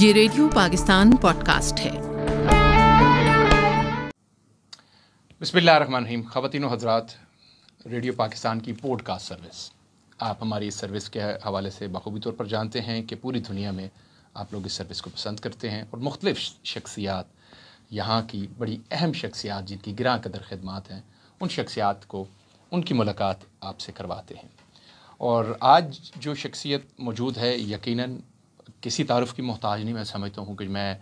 ये radio Pakistan podcast है बिस्मिल्लाम खातिन हजरात रेडियो पाकिस्तान की पॉडकास्ट सर्विस आप हमारी इस सर्विस के हवाले से बखूबी तौर पर जानते हैं कि पूरी दुनिया में आप लोग इस सर्विस को पसंद करते हैं और मुख्तलिफ़ शख्सियात यहाँ की बड़ी अहम शख्सियात जिनकी ग्रह कदर खदमात हैं उन शख्सियात को उनकी मुलाकात आपसे करवाते हैं और आज जो शख्सियत मौजूद है यकीनन किसी तारफ़ की मोहताज नहीं मैं समझता हूँ कि मैं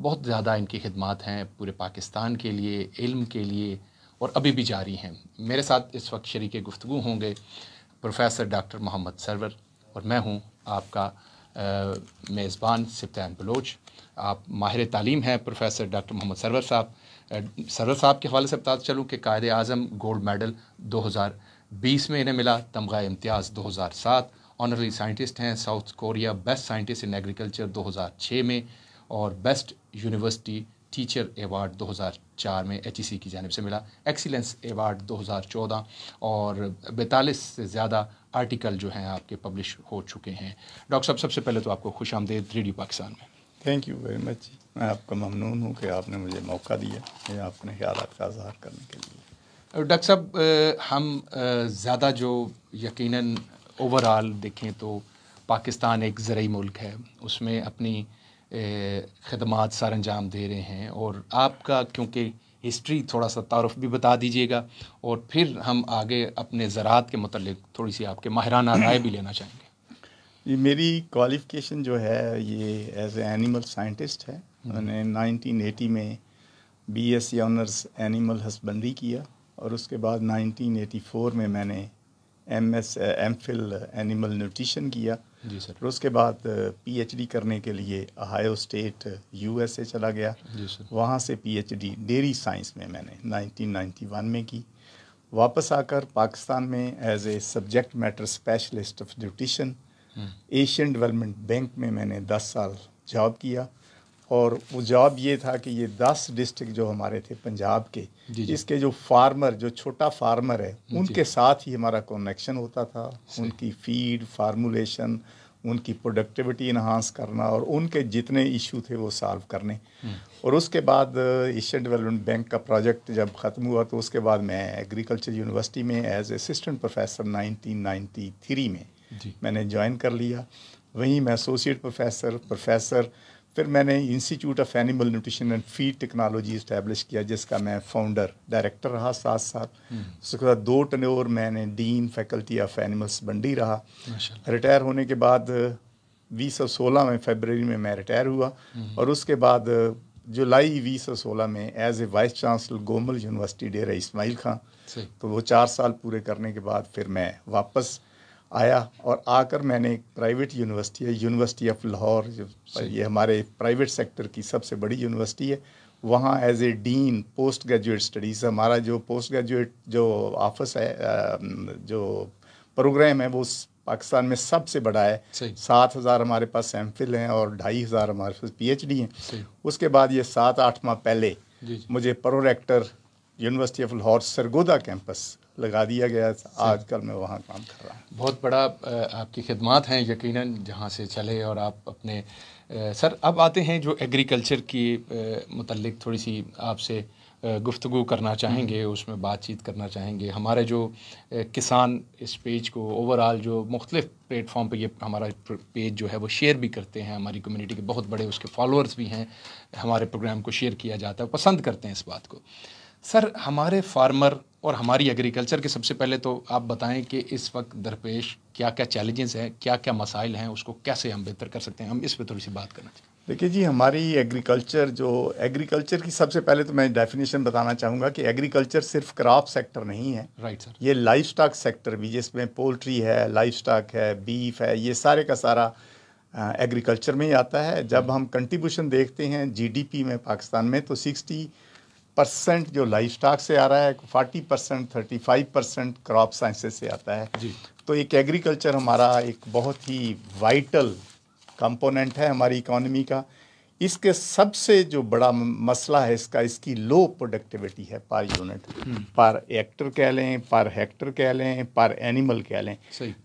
बहुत ज़्यादा इनकी खिदमत हैं पूरे पाकिस्तान के लिए इल्म के लिए और अभी भी जारी हैं मेरे साथ इस वक्त शरीक गुफ्तु होंगे प्रोफेसर डॉक्टर मोहम्मद सरवर और मैं हूँ आपका मेज़बान सिप्तान बलोच आप माहिर तालीम हैं प्रोफेसर डॉक्टर मोहम्मद सरवर साहब सरवर साहब के हवाले से बता चलूँ कि कायद अजम गोल्ड मेडल 2020 में इन्हें मिला तमगा इम्तियाज़ 2007 ऑनरली साइंटिस्ट हैं South Korea best scientist in agriculture 2006 में और बेस्ट यूनिवर्सिटी टीचर एवार्ड 2004 में एच e की जानब से मिला एक्सीलेंस एवार्ड 2014 और बैतालीस से ज़्यादा आर्टिकल जो हैं आपके पब्लिश हो चुके हैं डॉक्टर साहब सबसे पहले तो आपको खुश आमदेद थ्री पाकिस्तान में थैंक यू वेरी मच जी मैं आपका ममनून हूँ कि आपने मुझे मौका दिया मुझे अपने ख्याल का इजहार करने के लिए डॉक्टर साहब हम ज़्यादा जो यकीनन ओवरऑल देखें तो पाकिस्तान एक ज़रूरी मुल्क है उसमें अपनी खदमात सर अंजाम दे रहे हैं और आपका क्योंकि हिस्ट्री थोड़ा सा तारफ़ भी बता दीजिएगा और फिर हम आगे अपने ज़रात के मतलब थोड़ी सी आपके माहराना राय भी लेना चाहेंगे ये मेरी क्वालिफ़िकेशन जो है ये एज एनिमल साइंटिस्ट है हम्म। मैंने 1980 में B S honours animal husbandry किया और उसके बाद 1984 में मैंने M S M Phil animal nutrition किया जी सर फिर उसके बाद पीएचडी eh, करने के लिए अहायो स्टेट यूएसए चला गया जी सर वहाँ से पीएचडी डेयरी साइंस में मैंने 1991 में की वापस आकर पाकिस्तान में as a subject matter specialist of nutrition Asian Development Bank में मैंने 10 साल जॉब किया और वो जवाब ये था कि ये दस डिस्ट्रिक्ट जो हमारे थे पंजाब के इसके जो फार्मर जो छोटा फार्मर है उनके साथ ही हमारा कनेक्शन होता था उनकी फीड फार्मूलेशन उनकी प्रोडक्टिविटी इन्हांस करना और उनके जितने इशू थे वो सॉल्व करने हम्म। और उसके बाद एशियन डेवलपमेंट बैंक का प्रोजेक्ट जब ख़त्म हुआ तो उसके बाद मैं एग्रीकल्चर यूनिवर्सिटी में एज असिस्टेंट प्रोफेसर 1993 में मैंने ज्वाइन कर लिया वहीं मैं एसोसिएट प्रोफेसर प्रोफेसर फिर मैंने institute of animal nutrition and feed technology establish किया जिसका मैं फाउंडर डायरेक्टर रहा सात साल हम्म। उसके बाद दो टन और मैंने dean faculty of animals husbandry रहा रिटायर होने के बाद बीस सौ सोलह में फेबररी में मैं रिटायर हुआ हम्म। और उसके बाद जुलाई बीस सौ सोलह में as a vice chancellor Gomal university Dera Ismail Khan तो वो चार साल पूरे करने के बाद फिर मैं वापस आया और आकर मैंने एक प्राइवेट यूनिवर्सिटी है यूनिवर्सिटी ऑफ लाहौर ये हमारे प्राइवेट सेक्टर की सबसे बड़ी यूनिवर्सिटी है वहाँ as a dean post graduate studies हमारा जो पोस्ट ग्रेजुएट जो ऑफिस है जो प्रोग्राम है वो पाकिस्तान में सबसे बड़ा है सात हज़ार हमारे पास एम हैं और ढाई हज़ार हमारे पास पीएचडी हैं उसके बाद ये सात आठ माह पहले मुझे prorector university of Lahore Sargodha campus लगा दिया गया आजकल मैं वहाँ काम कर रहा हूँ बहुत बड़ा आपकी खिदमत हैं यकीनन जहाँ से चले और आप अपने सर अब आते हैं जो एग्रीकल्चर की मतलब थोड़ी सी आपसे गुफ्तु करना चाहेंगे हम्म। उसमें बातचीत करना चाहेंगे हमारे जो किसान इस पेज को ओवरऑल जो मुख्तफ प्लेटफॉर्म पर ये हमारा पेज जो है वो शेयर भी करते हैं हमारी कम्युनिटी के बहुत बड़े उसके फॉलोअर्स भी हैं हमारे प्रोग्राम को शेयर किया जाता है पसंद करते हैं इस बात को सर हमारे फार्मर और हमारी एग्रीकल्चर के सबसे पहले तो आप बताएं कि इस वक्त दरपेश क्या क्या चैलेंजेस हैं क्या क्या मसाइल हैं उसको कैसे हम बेहतर कर सकते हैं हम इस पर थोड़ी सी बात करना चाहिए देखिए जी हमारी एग्रीकल्चर जो एग्रीकल्चर की सबसे पहले तो मैं डेफिनेशन बताना चाहूँगा कि एग्रीकल्चर सिर्फ क्रॉप सेक्टर नहीं है राइट right, सर ये लाइफ स्टाक सेक्टर भी जिसमें पोल्ट्री है लाइफ स्टाक है बीफ है ये सारे का सारा एग्रीकल्चर में ही आता है जब hmm. हम कंट्रीब्यूशन देखते हैं जीडीपी में पाकिस्तान में तो सिक्सटी परसेंट जो लाइफ स्टॉक से आ रहा है forty percent thirty five percent crop sciences से आता है जी तो एक एग्रीकल्चर हमारा एक बहुत ही वाइटल कंपोनेंट है हमारी इकोनॉमी का इसके सबसे जो बड़ा मसला है इसका इसकी लो प्रोडक्टिविटी है पर यूनिट पर एक्टर कह लें पर हेक्टर कह लें पर एनिमल कह लें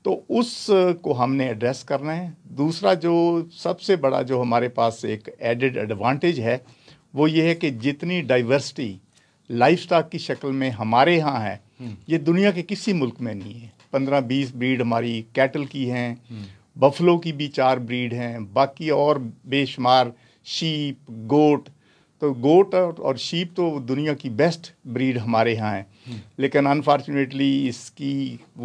तो उस को हमने एड्रेस करना है दूसरा जो सबसे बड़ा जो हमारे पास एक एडेड एडवांटेज है वो ये है कि जितनी डाइवर्सिटी लाइफ स्टाक की शक्ल में हमारे यहाँ है हम्म। ये दुनिया के किसी मुल्क में नहीं है पंद्रह बीस ब्रीड हमारी कैटल की हैं बफलो हम्म। की भी चार ब्रीड हैं बाकी और बेशुमार शीप गोट तो गोट और शीप तो दुनिया की बेस्ट ब्रीड हमारे यहाँ है हम्म। लेकिन अनफॉर्चुनेटली इसकी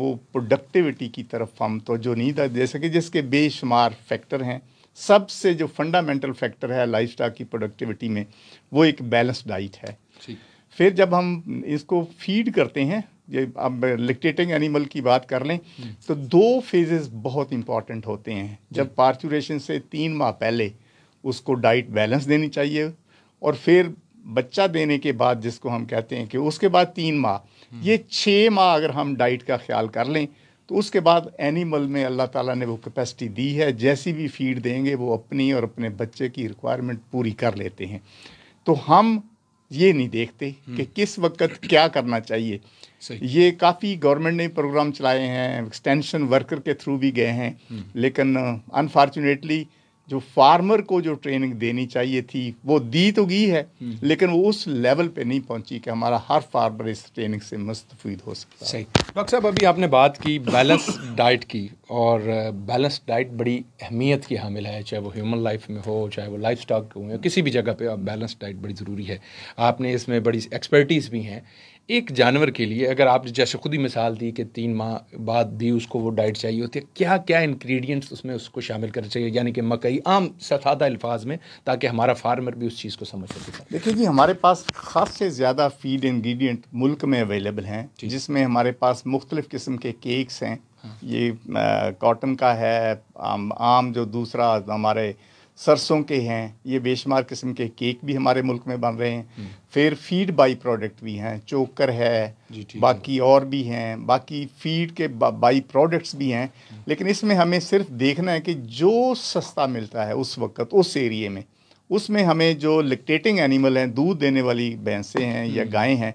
वो प्रोडक्टिविटी की तरफ हम तो जो नहीं था जैसे कि जिसके बेशुमार फैक्टर हैं सबसे जो फंडामेंटल फैक्टर है लाइफ स्टाक की प्रोडक्टिविटी में वो एक बैलेंस डाइट है फिर जब हम इसको फीड करते हैं ये अब लिक्टेटिंग एनिमल की बात कर लें हम्म। तो दो फेजेस बहुत इंपॉर्टेंट होते हैं जब पार्चुरेशन हम्म। से तीन माह पहले उसको डाइट बैलेंस देनी चाहिए और फिर बच्चा देने के बाद जिसको हम कहते हैं कि उसके बाद तीन माह हम्म। ये छः माह अगर हम डाइट का ख्याल कर लें तो उसके बाद एनिमल में अल्लाह ताला ने वो कैपेसिटी दी है जैसी भी फीड देंगे वो अपनी और अपने बच्चे की रिक्वायरमेंट पूरी कर लेते हैं तो हम ये नहीं देखते हम्म। कि किस वक्त क्या करना चाहिए ये काफ़ी गवर्नमेंट ने प्रोग्राम चलाए हैं एक्सटेंशन वर्कर के थ्रू भी गए हैं हम्म। लेकिन अनफॉर्चुनेटली uh, जो फार्मर को जो ट्रेनिंग देनी चाहिए थी वो दी तो गई है हम्म। लेकिन वो उस लेवल पे नहीं पहुंची कि हमारा हर फार्मर इस ट्रेनिंग से मुस्तफ़ हो सकता सही डॉक्टर साहब अभी आपने बात की बैलेंस डाइट की और बैलेंस डाइट बड़ी अहमियत की हामिल है चाहे वो ह्यूमन लाइफ में हो चाहे वो लाइफ स्टॉक हो या किसी भी जगह पर बैलेंस डाइट बड़ी ज़रूरी है आपने इसमें बड़ी एक्सपर्टीज़ भी हैं एक जानवर के लिए अगर आप जैसे खुद ही मिसाल दी कि तीन माह बाद भी उसको वो डाइट चाहिए होती है क्या क्या इंग्रेडिएंट्स उसमें उसको शामिल करना चाहिए यानी कि मकई आम सफादा अल्फाज में ताकि हमारा फार्मर भी उस चीज़ को समझ सके देखिए जी हमारे पास ख़ास से ज़्यादा फीड इन्ग्रीडियंट मुल्क में अवेलेबल हैं जिसमें हमारे पास मुख्तलिफ़ किस्म के केक्स हैं हाँ। ये कॉटन का है आम, आम जो दूसरा हमारे सरसों के हैं ये बेशुमार किस्म के केक भी हमारे मुल्क में बन रहे हैं हम्म। फिर फीड बाई प्रोडक्ट भी हैं चोकर है बाकी और भी हैं बाकी फीड के बाई प्रोडक्ट्स भी हैं हम्म। लेकिन इसमें हमें सिर्फ देखना है कि जो सस्ता मिलता है उस वक्त उस एरिए में उसमें हमें जो लिक्टेटिंग एनिमल हैं दूध देने वाली भैंसें हैं या हम्म। गायें हैं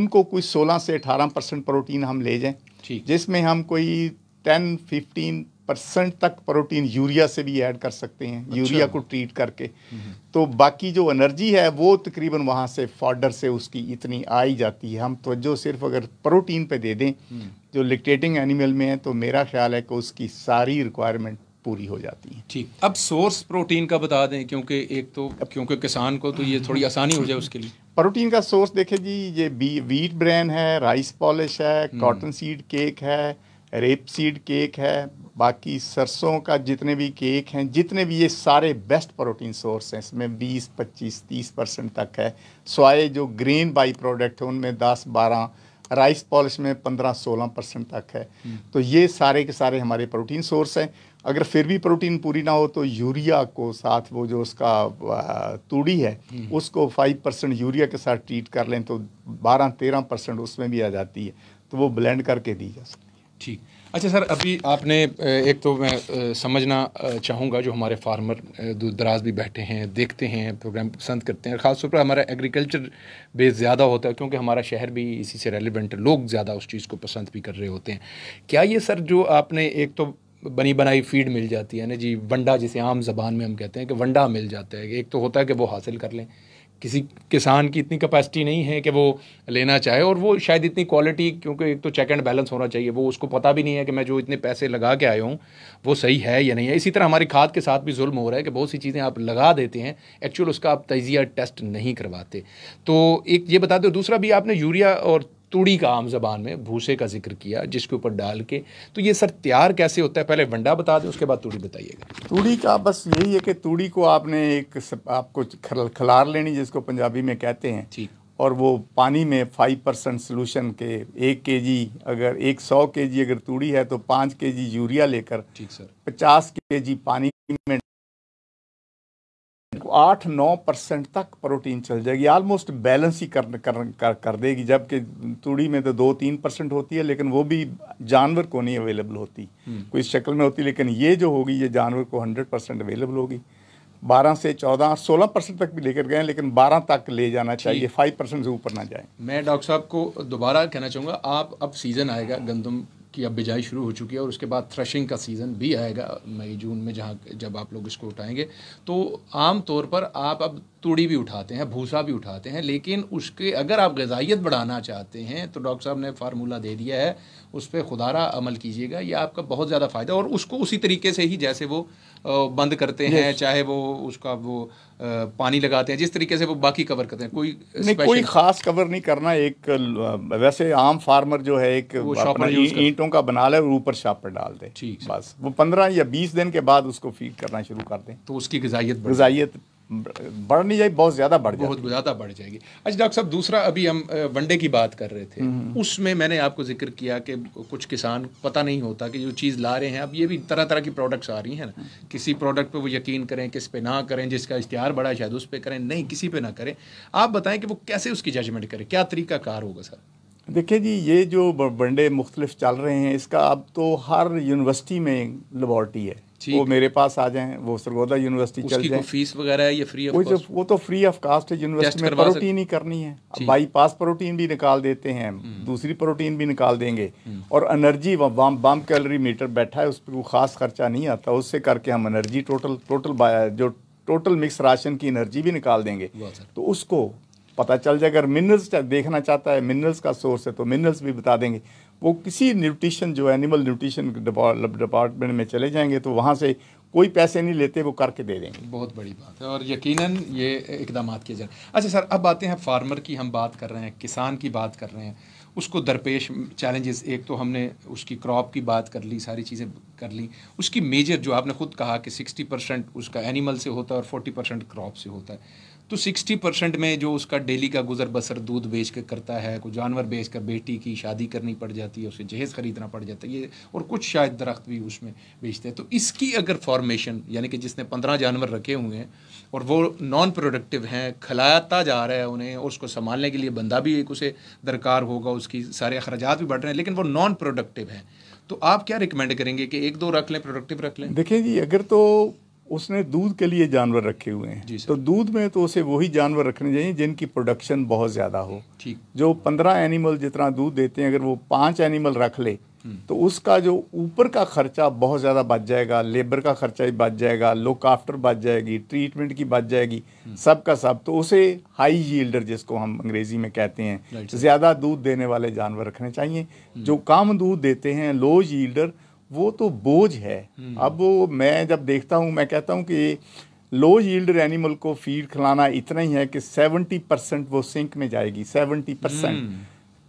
उनको कोई सोलह से अठारह परसेंट प्रोटीन हम ले जाएँ जिसमें हम कोई टेन फिफ्टीन परसेंट तक प्रोटीन यूरिया से भी ऐड कर सकते हैं अच्छा। यूरिया को ट्रीट करके हम्म। तो बाकी जो एनर्जी है वो तकरीबन वहाँ से फॉर्डर से उसकी इतनी आई जाती है हम तवज्जो तो सिर्फ अगर प्रोटीन पे दे दें हम्म। जो लिक्टेटिंग एनिमल में है तो मेरा ख्याल है कि उसकी सारी रिक्वायरमेंट पूरी हो जाती है ठीक अब सोर्स प्रोटीन का बता दें क्योंकि एक तो क्योंकि किसान को तो ये थोड़ी आसानी हो जाए उसके लिए प्रोटीन का सोर्स देखे जी ये वीट ब्रैन है राइस पॉलिश है कॉटन सीड केक है रेप सीड केक है बाकी सरसों का जितने भी केक हैं जितने भी ये सारे बेस्ट प्रोटीन सोर्स हैं इसमें 20 25 30 परसेंट तक है सोए जो ग्रीन बाई प्रोडक्ट है उनमें 10 12 राइस पॉलिश में 15 16 परसेंट तक है हम्म। तो ये सारे के सारे हमारे प्रोटीन सोर्स हैं अगर फिर भी प्रोटीन पूरी ना हो तो यूरिया को साथ वो जो उसका तूड़ी है हम्म। उसको फाइव परसेंट यूरिया के साथ ट्रीट कर लें तो बारह तेरह परसेंट उसमें भी आ जाती है तो वो ब्लेंड करके दी जा सकती है ठीक अच्छा सर अभी आपने एक तो मैं समझना चाहूँगा जो हमारे फार्मर दूर दराज भी बैठे हैं देखते हैं प्रोग्राम पसंद करते हैं ख़ासतौर पर हमारा एग्रीकल्चर बेस ज़्यादा होता है क्योंकि हमारा शहर भी इसी से रेलिवेंट लोग ज़्यादा उस चीज़ को पसंद भी कर रहे होते हैं क्या ये सर जो आपने एक तो बनी बनाई फीड मिल जाती है ना जी वंडा जिसे आम जबान में हम कहते हैं कि वंडा मिल जाता है एक तो होता है कि वो हासिल कर लें किसी किसान की इतनी कैपेसिटी नहीं है कि वो लेना चाहे और वो शायद इतनी क्वालिटी क्योंकि एक तो चेक एंड बैलेंस होना चाहिए वो उसको पता भी नहीं है कि मैं जो इतने पैसे लगा के आया हूँ वो सही है या नहीं है इसी तरह हमारी खाद के साथ भी जुल्म हो रहा है कि बहुत सी चीज़ें आप लगा देते हैं एक्चुअल उसका आप तजिया टेस्ट नहीं करवाते तो एक ये बता दो दूसरा भी आपने यूरिया और तुड़ी का आम जबान में भूसे का जिक्र किया जिसके ऊपर डाल के तो ये सर तैयार कैसे होता है पहले वंडा बता दें उसके बाद तूड़ी बताइएगा तूड़ी का बस यही है कि तूड़ी को आपने एक आपको खलार लेनी जिसको पंजाबी में कहते हैं ठीक और वो पानी में फाइव परसेंट सोलूशन के एक के जी अगर एक सौ के जी अगर तूड़ी है तो पाँच के जी यूरिया लेकर ठीक सर पचास के जी पानी में आठ नौ परसेंट तक प्रोटीन चल जाएगी ऑलमोस्ट बैलेंस ही कर कर, कर, कर देगी जबकि तूड़ी में तो दो तीन परसेंट होती है लेकिन वो भी जानवर को नहीं अवेलेबल होती हम्म। कोई इस शक्ल में होती लेकिन ये जो होगी ये जानवर को हंड्रेड परसेंट अवेलेबल होगी बारह से चौदह सोलह परसेंट तक भी लेकर गए लेकिन बारह तक ले जाना चाहिए फाइव परसेंट से ऊपर ना जाए मैं डॉक्टर साहब को दोबारा कहना चाहूँगा आप अब सीज़न आएगा गंदम की अब बिजाई शुरू हो चुकी है और उसके बाद थ्रेशिंग का सीज़न भी आएगा मई जून में जहाँ जब आप लोग इसको उठाएंगे तो आम तौर पर आप अब तुड़ी भी उठाते हैं भूसा भी उठाते हैं लेकिन उसके अगर आप गजाइत बढ़ाना चाहते हैं तो डॉक्टर साहब ने फार्मूला दे दिया है उस पर खुदारा अमल कीजिएगा यह आपका बहुत ज़्यादा फ़ायदा और उसको उसी तरीके से ही जैसे वो बंद करते हैं चाहे वो उसका वो पानी लगाते हैं जिस तरीके से वो बाकी कवर करते हैं कोई नहीं कोई खास कवर नहीं करना एक वैसे आम फार्मर जो है एक ईंटों का बना ले और ऊपर शापर डाल दे ठीक बस वो पंद्रह या बीस दिन के बाद उसको फीड करना शुरू कर दें तो उसकी गजाइत गजाइत बढ़ नहीं जाएगी बहुत ज़्यादा बढ़ जाए बहुत ज़्यादा बढ़ जाएगी अच्छा डॉक्टर साहब दूसरा अभी हम वनडे की बात कर रहे थे हम्म, हम्म। उसमें मैंने आपको जिक्र किया कि कुछ किसान पता नहीं होता कि जो चीज़ ला रहे हैं अब ये भी तरह तरह की प्रोडक्ट्स आ रही हैं ना हम्म। किसी प्रोडक्ट पे वो यकीन करें किस पे ना करें जिसका इश्तहार बड़ा शायद उस पर करें नहीं किसी पर ना करें आप बताएं कि वो कैसे उसकी जजमेंट करें क्या तरीका कार होगा सर देखिए जी ये जो बंडे मुख्तलिफ चल रहे हैं इसका अब तो हर यूनिवर्सिटी में लेबॉर्ट्री है वो मेरे पास आ जाएं वो सरगोदा यूनिवर्सिटी चल जाए फीस वगैरह या फ्री ऑफ वो, वो तो फ्री ऑफ कास्ट है यूनिवर्सिटी में प्रोटीन ही करनी है बाईपास प्रोटीन भी निकाल देते हैं हम्म। दूसरी प्रोटीन भी निकाल देंगे हम्म। और energy bomb bomb calorimeter बैठा है उस पर कोई खास खर्चा नहीं आता उससे करके हम एनर्जी टोटल टोटल जो टोटल मिक्स राशन की एनर्जी भी निकाल देंगे तो उसको पता चल जाए अगर मिनरल्स देखना चाहता है मिनरल्स का सोर्स है तो मिनरल्स भी बता देंगे वो किसी न्यूट्रिशन जो एनिमल न्यूट्रिशन डिपार्टमेंट में चले जाएंगे तो वहाँ से कोई पैसे नहीं लेते वो करके दे देंगे बहुत बड़ी बात है और यकीनन ये इकदाम किए जाए अच्छा सर अब आते हैं फार्मर की हम बात कर रहे हैं किसान की बात कर रहे हैं उसको दरपेश चैलेंजेस एक तो हमने उसकी क्रॉप की बात कर ली सारी चीज़ें कर ली उसकी मेजर जो आपने खुद कहा कि सिक्सटी परसेंट उसका एनिमल से होता है और फोर्टी परसेंट क्रॉप से होता है तो सिक्सटी परसेंट में जो उसका डेली का गुजर बसर दूध बेच कर करता है कोई जानवर बेच कर बेटी की शादी करनी पड़ जाती है उसे जहेज़ ख़रीदना पड़ जाता है ये और कुछ शायद दरख्त भी उसमें बेचते हैं तो इसकी अगर फॉर्मेशन यानी कि जिसने पंद्रह जानवर रखे हुए हैं और वो नॉन प्रोडक्टिव हैं खिलाता जा रहा है उन्हें और उसको संभालने के लिए बंदा भी एक उसे दरकार होगा उसकी सारे अखराज भी बढ़ रहे हैं लेकिन वो नॉन प्रोडक्टिव हैं तो आप क्या रिकमेंड करेंगे कि एक दो रख लें प्रोडक्टिव रख लें देखिए जी अगर तो उसने दूध के लिए जानवर रखे हुए हैं तो दूध में तो उसे वही जानवर रखने चाहिए जिनकी प्रोडक्शन बहुत ज़्यादा हो जो पंद्रह एनिमल जितना दूध देते हैं अगर वो पाँच एनिमल रख ले हम्म। तो उसका जो ऊपर का खर्चा बहुत ज़्यादा बच जाएगा लेबर का खर्चा भी बच जाएगा लुक आफ्टर बच जाएगी ट्रीटमेंट की बच जाएगी हम्म। सब का सब तो उसे हाई यील्डर जिसको हम अंग्रेज़ी में कहते हैं ज़्यादा दूध देने वाले जानवर रखने चाहिए हम्म। जो कम दूध देते हैं लो यील्डर वो तो बोझ है हम्म। अब मैं जब देखता हूँ मैं कहता हूँ कि लो यील्ड एनिमल को फीड खिलाना इतना ही है कि 70 परसेंट वो सिंक में जाएगी 70 परसेंट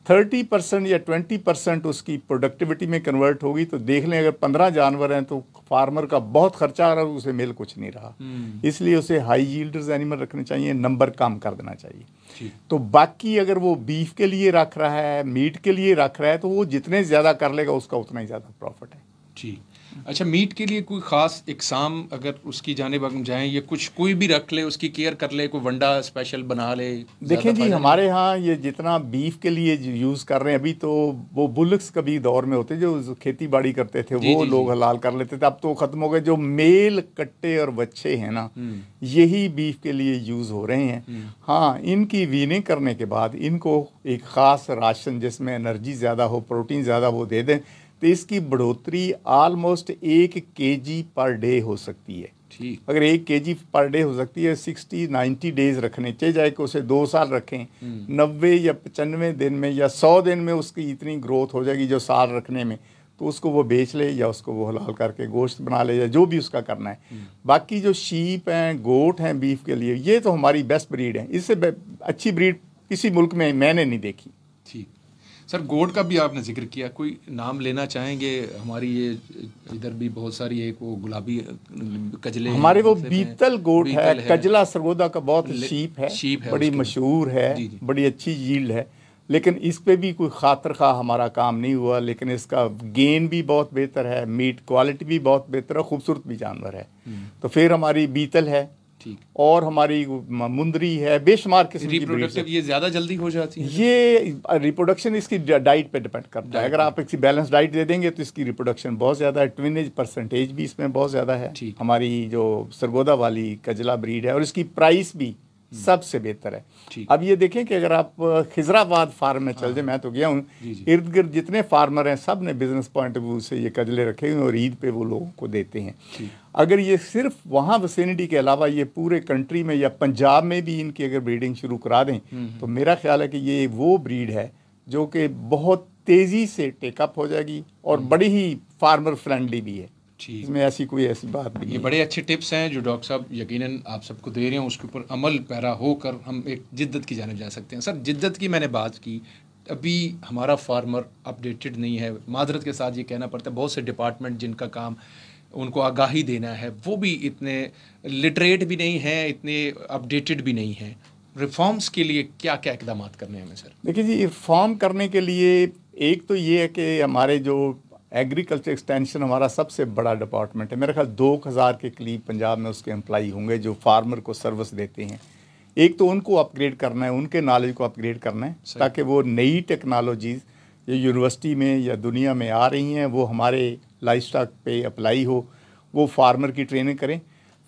थर्टी परसेंट या ट्वेंटी परसेंट उसकी प्रोडक्टिविटी में कन्वर्ट होगी तो देख लें अगर पंद्रह जानवर हैं तो फार्मर का बहुत खर्चा आ रहा है उसे मेल कुछ नहीं रहा हम्म। इसलिए उसे हाई यील्ड एनिमल रखने चाहिए नंबर कम कर देना चाहिए तो बाकी अगर वो बीफ के लिए रख रहा है मीट के लिए रख रहा है तो वो जितने ज़्यादा कर लेगा उसका उतना ही ज़्यादा प्रॉफिट है ठीक अच्छा मीट के लिए कोई ख़ास इकसाम अगर उसकी जानब हम जाएँ या कुछ कोई भी रख ले उसकी केयर कर ले कोई वंडा स्पेशल बना ले देखें जी हमारे यहाँ ये जितना बीफ के लिए यूज़ कर रहे हैं अभी तो वो बुलक्स कभी दौर में होते जो खेती बाड़ी करते थे जी, वो जी, लोग हलाल कर लेते थे अब तो ख़त्म हो गए जो मेल कट्टे और बच्चे हैं ना हम्म। यही बीफ के लिए यूज़ हो रहे हैं हम्म। हाँ इनकी वीने करने के बाद इनको एक ख़ास राशन जिसमें एनर्जी ज़्यादा हो प्रोटीन ज़्यादा हो दे दें तो इसकी बढ़ोतरी आलमोस्ट एक के जी पर डे हो सकती है ठीक अगर एक के जी पर डे हो सकती है सिक्सटी नाइन्टी डेज रखने चाहिए जाए कि उसे दो साल रखें हम्म। नब्बे या पचानवे दिन में या सौ दिन में उसकी इतनी ग्रोथ हो जाएगी जो साल रखने में तो उसको वो बेच ले या उसको वो हलाल करके गोश्त बना ले या जो भी उसका करना है हम्म। बाकी जो शीप हैं गोट हैं बीफ के लिए ये तो हमारी बेस्ट ब्रीड है इससे अच्छी ब्रीड किसी मुल्क में मैंने नहीं देखी सर गोड का भी आपने जिक्र किया कोई नाम लेना चाहेंगे हमारी ये इधर भी बहुत सारी एक वो गुलाबी कजले हमारे वो बीतल गोड़ है, है कजला सरगोदा का बहुत शीप है शीप है बड़ी मशहूर है जी जी। बड़ी अच्छी झील है लेकिन इस पे भी कोई खातर खा हमारा काम नहीं हुआ लेकिन इसका गेन भी बहुत बेहतर है मीट क्वालिटी भी बहुत बेहतर है खूबसूरत भी जानवर है हम्म। तो फिर हमारी बीतल है और हमारी मुंदरी है बेशुमार किस्म की रिप्रोडक्टिव ये ज़्यादा जल्दी हो जाती है ये रिप्रोडक्शन इसकी डाइट पे डिपेंड करता है अगर आप इसकी बैलेंस डाइट दे देंगे तो इसकी रिप्रोडक्शन बहुत ज़्यादा है ट्विनेज परसेंटेज भी इसमें बहुत ज़्यादा है हमारी जो सरगोदा वाली कजला ब्रीड है और इसकी प्राइस भी सबसे बेहतर है अब ये देखें कि अगर आप खिजराबाद फार्म में चल जाए हाँ। मैं तो गया हूँ इर्द गिर्द जितने फार्मर हैं सब ने बिजनेस पॉइंट ऑफ व्यू से ये कजले रखे हुए और ईद पे वो लोगों को देते हैं अगर ये सिर्फ वहाँ वसीनिटी के अलावा ये पूरे कंट्री में या पंजाब में भी इनकी अगर ब्रीडिंग शुरू करा दें हम्म, हम्म। तो मेरा ख्याल है कि ये वो ब्रीड है जो कि बहुत तेज़ी से टेकअप हो जाएगी और हम्म। बड़ी ही फार्मर फ्रेंडली भी है इसमें ऐसी कोई ऐसी बात नहीं ये बड़े अच्छे टिप्स हैं जो डॉक्टर साहब यकीनन आप सबको दे रहे हैं उसके ऊपर अमल पैरा होकर हम एक जिद्दत की जानब जा सकते हैं सर जिद्दत की मैंने बात की अभी हमारा फार्मर अपडेटेड नहीं है माजरत के साथ ये कहना पड़ता है बहुत से डिपार्टमेंट जिनका काम उनको आगाही देना है वो भी इतने लिटरेट भी नहीं हैं इतने अपडेटेड भी नहीं हैं रिफॉर्म्स के लिए क्या क्या इकदाम करने हैं हमें सर देखिए जी रिफॉर्म करने के लिए एक तो ये है कि हमारे जो एग्रीकल्चर एक्सटेंशन हमारा सबसे बड़ा डिपार्टमेंट है मेरे ख्याल दो हज़ार के करीब पंजाब में उसके एम्प्लाई होंगे जो फार्मर को सर्विस देते हैं एक तो उनको अपग्रेड करना है उनके नॉलेज को अपग्रेड करना है ताकि वो नई टेक्नोलॉजीज़ जो यूनिवर्सिटी में या दुनिया में आ रही हैं वो हमारे लाइफ स्टाक पे अप्लाई हो वो फार्मर की ट्रेनिंग करें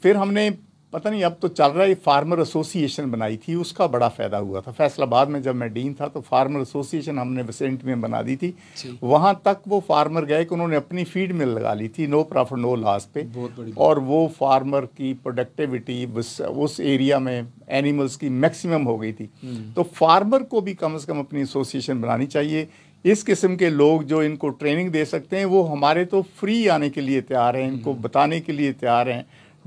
फिर हमने पता नहीं अब तो चल रहा है फार्मर एसोसिएशन बनाई थी उसका बड़ा फ़ायदा हुआ था फैसलाबाद में जब मैं डीन था तो फार्मर एसोसिएशन हमने वसेंट में बना दी थी वहाँ तक वो फार्मर गए कि उन्होंने अपनी फीड मिल लगा ली थी नो प्रॉफिट नो लॉस पे और वो फार्मर की प्रोडक्टिविटी उस एरिया में एनिमल्स की मैक्सिमम हो गई थी हम्म। तो फार्मर को भी कम अज कम अपनी एसोसिएशन बनानी चाहिए इस किस्म के लोग जो इनको ट्रेनिंग दे सकते हैं वो हमारे तो फ्री आने के लिए तैयार हैं इनको हम्म। बताने के लिए तैयार हैं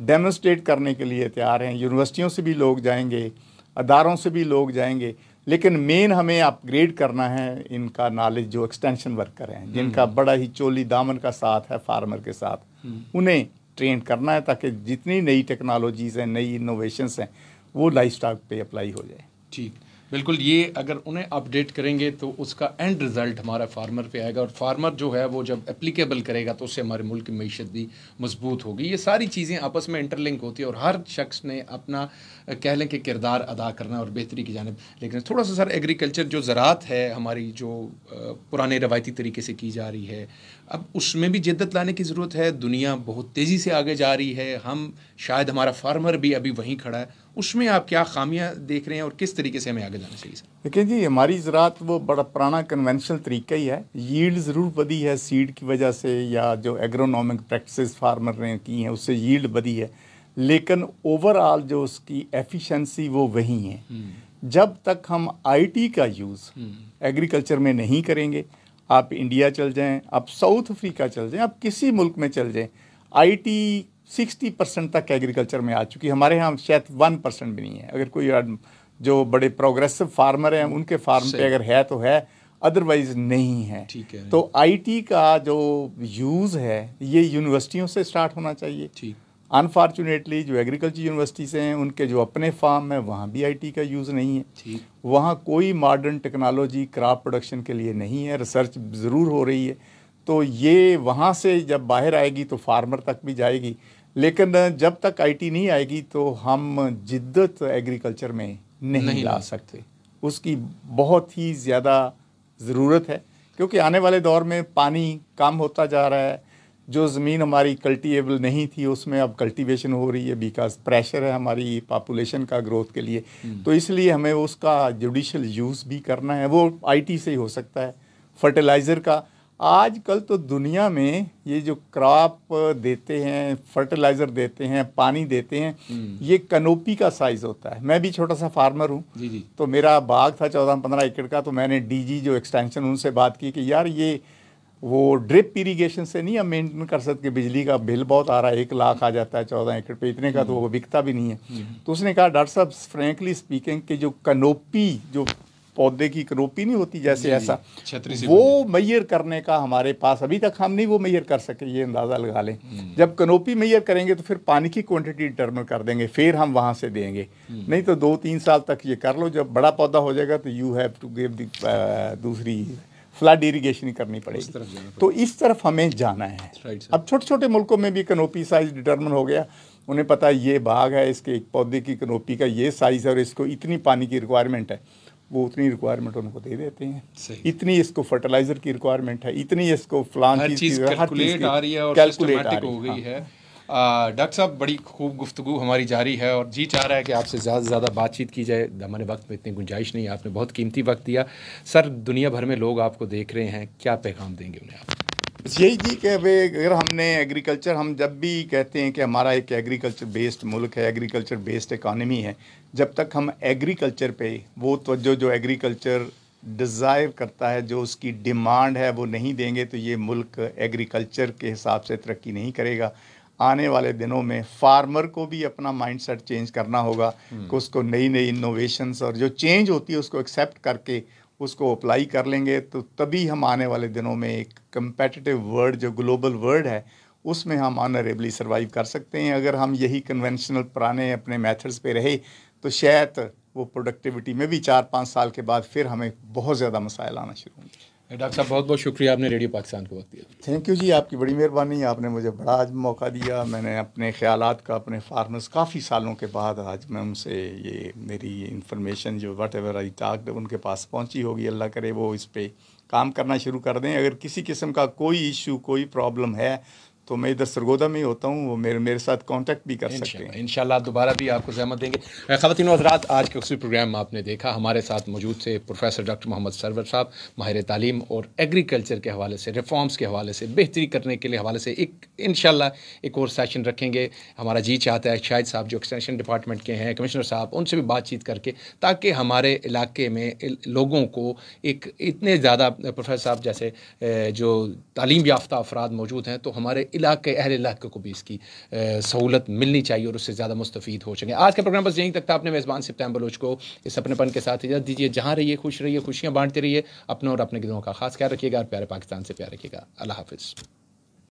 डेमोस्ट्रेट करने के लिए तैयार हैं यूनिवर्सिटियों से भी लोग जाएंगे अदारों से भी लोग जाएंगे लेकिन मेन हमें अपग्रेड करना है इनका नॉलेज जो एक्सटेंशन वर्कर हैं हम्म। जिनका बड़ा ही चोली दामन का साथ है फार्मर के साथ हम्म। उन्हें ट्रेन करना है ताकि जितनी नई टेक्नोलॉजीज़ हैं नई इनोवेशंस हैं वो लाइफ स्टॉक पर अप्लाई हो जाए ठीक बिल्कुल ये अगर उन्हें अपडेट करेंगे तो उसका एंड रिज़ल्ट हमारा फार्मर पे आएगा और फार्मर जो है वो जब एप्लीकेबल करेगा तो उससे हमारे मुल्क की मीशत भी मजबूत होगी ये सारी चीज़ें आपस में इंटरलिंक होती है और हर शख्स ने अपना कह लें कि किरदार अदा करना और बेहतरी की जानब लेकिन थोड़ा सा सर एग्रीकल्चर जो ज़रात है हमारी जो पुराने रवायती तरीके से की जा रही है अब उसमें भी जिद्दत लाने की ज़रूरत है दुनिया बहुत तेज़ी से आगे जा रही है हम शायद हमारा फार्मर भी अभी वहीं खड़ा है उसमें आप क्या खामियां देख रहे हैं और किस तरीके से हमें आगे जाना चाहिए देखिए जी हमारी ज़रात वो बड़ा पुराना कन्वेंशनल तरीका ही है यील्ड ज़रूर बदी है सीड की वजह से या जो एग्रोनॉमिक प्रैक्टिस फार्मर ने की हैं उससे यील्ड बदी है लेकिन ओवरऑल जो उसकी एफिशेंसी वो वही है हम्म। जब तक हम आईटी का यूज़ एग्रीकल्चर हम्म। में नहीं करेंगे आप इंडिया चल जाएं आप साउथ अफ्रीका चल जाएं आप किसी मुल्क में चल जाएं आईटी 60 परसेंट तक एग्रीकल्चर में आ चुकी है हमारे यहाँ शायद वन परसेंट भी नहीं है अगर कोई जो बड़े प्रोग्रेसिव फार्मर हैं उनके फार्म पे अगर है तो है अदरवाइज नहीं है ठीक है तो आईटी का जो यूज़ है ये यूनिवर्सिटियों से स्टार्ट होना चाहिए ठीक अनफॉर्चुनेटली जो एग्रीकल्चर यूनिवर्सिटी से हैं उनके जो अपने फार्म हैं वहाँ भी आईटी का यूज़ नहीं है वहाँ कोई मॉडर्न टेक्नोलॉजी क्रॉप प्रोडक्शन के लिए नहीं है रिसर्च ज़रूर हो रही है तो ये वहाँ से जब बाहर आएगी तो फार्मर तक भी जाएगी लेकिन जब तक आईटी नहीं आएगी तो हम जिद्दत एग्रीकल्चर में नहीं, नहीं ला सकते उसकी बहुत ही ज़्यादा ज़रूरत है क्योंकि आने वाले दौर में पानी कम होता जा रहा है जो ज़मीन हमारी कल्टीवेबल नहीं थी उसमें अब कल्टीवेशन हो रही है बिकॉज प्रेशर है हमारी पॉपुलेशन का ग्रोथ के लिए हम्म। तो इसलिए हमें उसका जुडिशल यूज़ भी करना है वो आईटी से ही हो सकता है फर्टिलाइज़र का आजकल तो दुनिया में ये जो क्रॉप देते हैं फर्टिलाइज़र देते हैं पानी देते हैं हम्म। ये कनोपी का साइज़ होता है मैं भी छोटा सा फार्मर हूँ तो मेरा बाग था चौदह पंद्रह एकड़ का तो मैंने डीजी जो एक्सटेंशन उनसे बात की कि यार ये वो ड्रिप इरीगेशन से नहीं हम मेंटेन कर सकते बिजली का बिल बहुत आ रहा है एक लाख आ जाता है चौदह एकड़ पे इतने का तो वो बिकता भी नहीं है हम्म। तो उसने कहा डॉक्टर साहब फ्रेंकली स्पीकिंग के जो कनोपी जो पौधे की कनोपी नहीं होती जैसे ऐसा वो मैयर करने का हमारे पास अभी तक हम नहीं वो मैयर कर सके ये अंदाज़ा लगा लें हम्म। जब कनोपी मैयर करेंगे तो फिर पानी की क्वान्टिटी डिटर्मन कर देंगे फिर हम वहाँ से देंगे हम्म। नहीं तो दो तीन साल तक ये कर लो जब बड़ा पौधा हो जाएगा तो यू हैव टू गिव दूसरी फ्लड इरिगेशन करनी पड़ेगी तो इस तरफ हमें जाना है अब छोटे छोटे मुल्कों में भी कनोपी साइज डिटर्मन हो गया उन्हें पता है ये बाग है इसके एक पौधे की कनोपी का ये साइज़ है और इसको इतनी पानी की रिक्वायरमेंट है वो उतनी रिक्वायरमेंट उनको दे देते हैं इतनी इसको फर्टिलाइजर की रिक्वायरमेंट है इतनी इसको फ्लान की कैलकुलेट आ रही है और कैलकुलेट आ रही है हाँ। डॉक्टर साहब बड़ी खूब गुफ्तु हमारी जारी है और जी चाह रहा है कि आपसे ज़्यादा से ज़्यादा बातचीत की जाए हमारे वक्त में इतनी गुंजाइश नहीं है आपने बहुत कीमती वक्त दिया सर दुनिया भर में लोग आपको देख रहे हैं क्या पैगाम देंगे उन्हें आप यही जी कि अगर हमने एग्रीकल्चर हम जब भी कहते हैं कि हमारा एक एग्रीकल्चर बेस्ड मुल्क है एग्रीकल्चर बेस्ड इकानमी है जब तक हम एग्रीकल्चर पे वो तोज्जो जो एग्रीकल्चर डिज़ायर करता है जो उसकी डिमांड है वो नहीं देंगे तो ये मुल्क एग्रीकल्चर के हिसाब से तरक्की नहीं करेगा आने वाले दिनों में फार्मर को भी अपना माइंडसेट चेंज करना होगा हम्म। कि उसको नई नई इनोवेशंस और जो चेंज होती है उसको एक्सेप्ट करके उसको अप्लाई कर लेंगे तो तभी हम आने वाले दिनों में एक कंपेटिटिव वर्ल्ड जो ग्लोबल वर्ल्ड है उसमें हम ऑनरेबली सर्वाइव कर सकते हैं अगर हम यही कन्वेंशनल पुराने अपने मेथड्स पे रहे तो शायद वो प्रोडक्टिविटी में भी चार पाँच साल के बाद फिर हमें बहुत ज़्यादा मसाइल आना शुरू होंगे डॉक्टर साहब बहुत बहुत शुक्रिया आपने रेडियो पाकिस्तान को वक्त दिया थैंक यू जी आपकी बड़ी मेहरबानी आपने मुझे बड़ा आज मौका दिया मैंने अपने ख्याल का अपने फार्मर्स काफ़ी सालों के बाद आज मैं उनसे ये मेरी इन्फॉर्मेशन जो वट एवर आई टाक उनके पास पहुंची होगी अल्लाह करे वो इस पर काम करना शुरू कर दें अगर किसी किस्म का कोई इशू कोई प्रॉब्लम है तो मैं इधर सरगोदा में ही होता हूँ वो मेरे मेरे साथ कांटेक्ट भी कर सकते हैं इनशाला दोबारा भी आपको सहमत देंगे खातिन हजरात आज के उसी प्रोग्राम में आपने देखा हमारे साथ मौजूद थे प्रोफेसर डॉक्टर मोहम्मद सरवर साहब माहिर तालीम और एग्रीकल्चर के हवाले से रिफॉर्म्स के हवाले से बेहतरी करने के लिए हवाले से एक इन एक और सेशन रखेंगे हमारा जी चाहता है शाहिद साहब जो एक्सटेंशन डिपार्टमेंट के हैं कमिश्नर साहब उनसे भी बातचीत करके ताकि हमारे इलाके में लोगों को एक इतने ज़्यादा प्रोफेसर साहब जैसे जो तालीम याफ्ता अफराद मौजूद हैं तो हमारे इलाके अहल इलाके को भी इसकी सहूलत मिलनी चाहिए और उससे ज़्यादा मुस्तफ़ हो सकें आज के प्रोग्राम बस यहीं तक था अपने मेज़बान सिप्तम बलोच को इस अपनेपन के साथ इजाज़त दीजिए जहाँ रहिए खुश रहिए खुशियाँ बांटते रहिए अपनों और अपने गिरों का खास ख्याल रखिएगा और प्यारे पाकिस्तान से प्यार रखिएगा अल्लाह हाफिज़